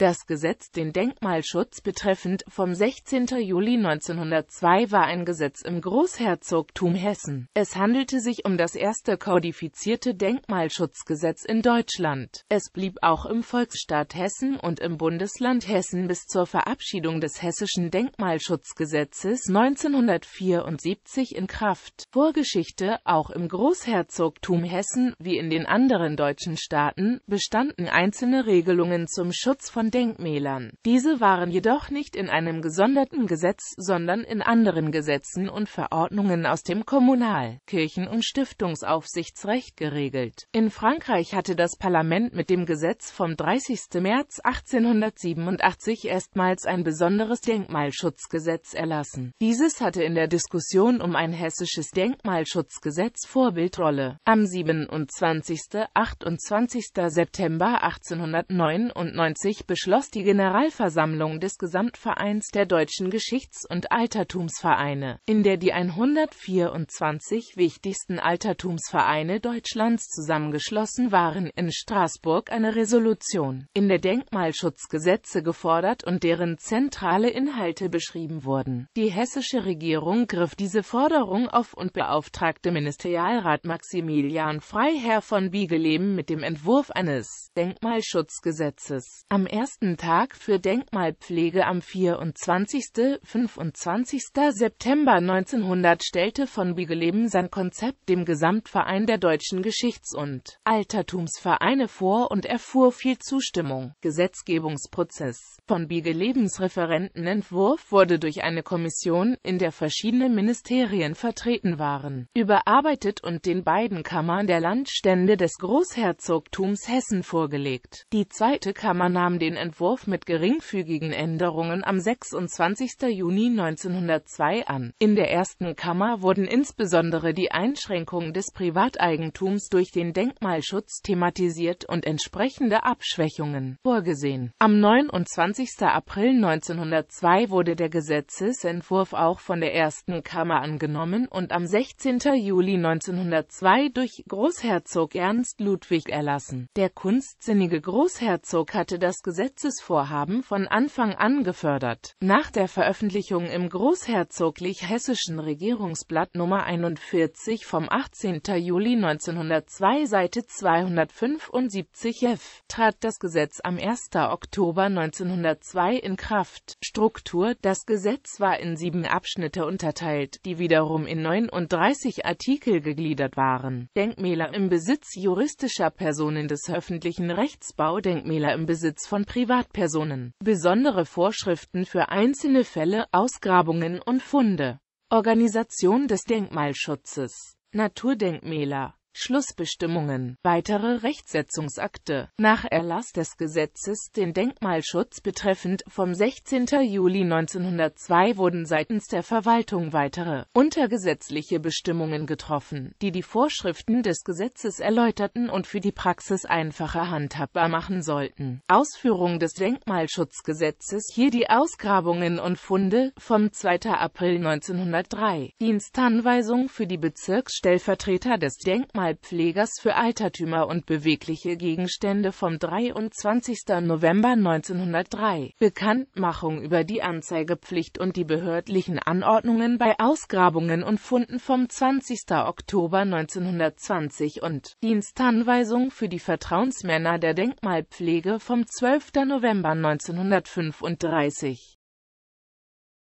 Das Gesetz den Denkmalschutz betreffend vom 16. Juli 1902 war ein Gesetz im Großherzogtum Hessen. Es handelte sich um das erste kodifizierte Denkmalschutzgesetz in Deutschland. Es blieb auch im Volksstaat Hessen und im Bundesland Hessen bis zur Verabschiedung des Hessischen Denkmalschutzgesetzes 1974 in Kraft. Vorgeschichte Auch im Großherzogtum Hessen, wie in den anderen deutschen Staaten, bestanden einzelne Regelungen zum Schutz von Denkmälern. Diese waren jedoch nicht in einem gesonderten Gesetz, sondern in anderen Gesetzen und Verordnungen aus dem Kommunal-, Kirchen- und Stiftungsaufsichtsrecht geregelt. In Frankreich hatte das Parlament mit dem Gesetz vom 30. März 1887 erstmals ein besonderes Denkmalschutzgesetz erlassen. Dieses hatte in der Diskussion um ein hessisches Denkmalschutzgesetz Vorbildrolle. Am 27. 28. September 1899 beschlossen beschloss die Generalversammlung des Gesamtvereins der deutschen Geschichts- und Altertumsvereine, in der die 124 wichtigsten Altertumsvereine Deutschlands zusammengeschlossen waren, in Straßburg eine Resolution, in der Denkmalschutzgesetze gefordert und deren zentrale Inhalte beschrieben wurden. Die hessische Regierung griff diese Forderung auf und beauftragte Ministerialrat Maximilian Freiherr von Biegeleben mit dem Entwurf eines Denkmalschutzgesetzes. Am 1 ersten Tag für Denkmalpflege am 24. 25. September 1900 stellte von Biegeleben sein Konzept dem Gesamtverein der deutschen Geschichts- und Altertumsvereine vor und erfuhr viel Zustimmung. Gesetzgebungsprozess Von Biegelebens Referentenentwurf wurde durch eine Kommission, in der verschiedene Ministerien vertreten waren, überarbeitet und den beiden Kammern der Landstände des Großherzogtums Hessen vorgelegt. Die zweite Kammer nahm den Entwurf mit geringfügigen Änderungen am 26. Juni 1902 an. In der ersten Kammer wurden insbesondere die Einschränkungen des Privateigentums durch den Denkmalschutz thematisiert und entsprechende Abschwächungen vorgesehen. Am 29. April 1902 wurde der Gesetzesentwurf auch von der ersten Kammer angenommen und am 16. Juli 1902 durch Großherzog Ernst Ludwig erlassen. Der kunstsinnige Großherzog hatte das Gesetz Gesetzesvorhaben von Anfang an gefördert. Nach der Veröffentlichung im Großherzoglich-Hessischen Regierungsblatt Nummer 41 vom 18. Juli 1902, Seite 275 f, trat das Gesetz am 1. Oktober 1902 in Kraft. Struktur Das Gesetz war in sieben Abschnitte unterteilt, die wiederum in 39 Artikel gegliedert waren. Denkmäler im Besitz juristischer Personen des öffentlichen Rechtsbau, Denkmäler im Besitz von Privatpersonen, besondere Vorschriften für einzelne Fälle, Ausgrabungen und Funde, Organisation des Denkmalschutzes, Naturdenkmäler Schlussbestimmungen, weitere Rechtsetzungsakte. Nach Erlass des Gesetzes den Denkmalschutz betreffend vom 16. Juli 1902 wurden seitens der Verwaltung weitere untergesetzliche Bestimmungen getroffen, die die Vorschriften des Gesetzes erläuterten und für die Praxis einfacher handhabbar machen sollten. Ausführung des Denkmalschutzgesetzes hier die Ausgrabungen und Funde vom 2. April 1903. Dienstanweisung für die Bezirksstellvertreter des Denkmalschutzes Denkmalpflegers für Altertümer und bewegliche Gegenstände vom 23. November 1903. Bekanntmachung über die Anzeigepflicht und die behördlichen Anordnungen bei Ausgrabungen und Funden vom 20. Oktober 1920 und Dienstanweisung für die Vertrauensmänner der Denkmalpflege vom 12. November 1935.